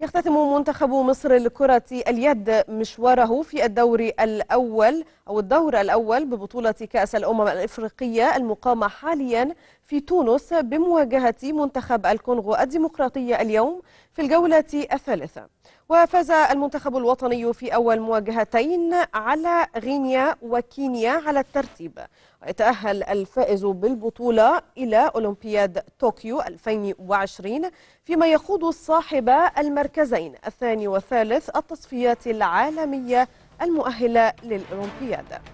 يختتم منتخب مصر لكرة اليد مشواره في الدوري الأول أو الدور الأول ببطولة كأس الأمم الإفريقية المقامة حاليا في تونس بمواجهة منتخب الكونغو الديمقراطية اليوم في الجولة الثالثة وفاز المنتخب الوطني في أول مواجهتين على غينيا وكينيا على الترتيب ويتأهل الفائز بالبطولة إلى أولمبياد طوكيو 2020 فيما يخوض صاحب المركزين الثاني والثالث التصفيات العالمية المؤهلة للأولمبياد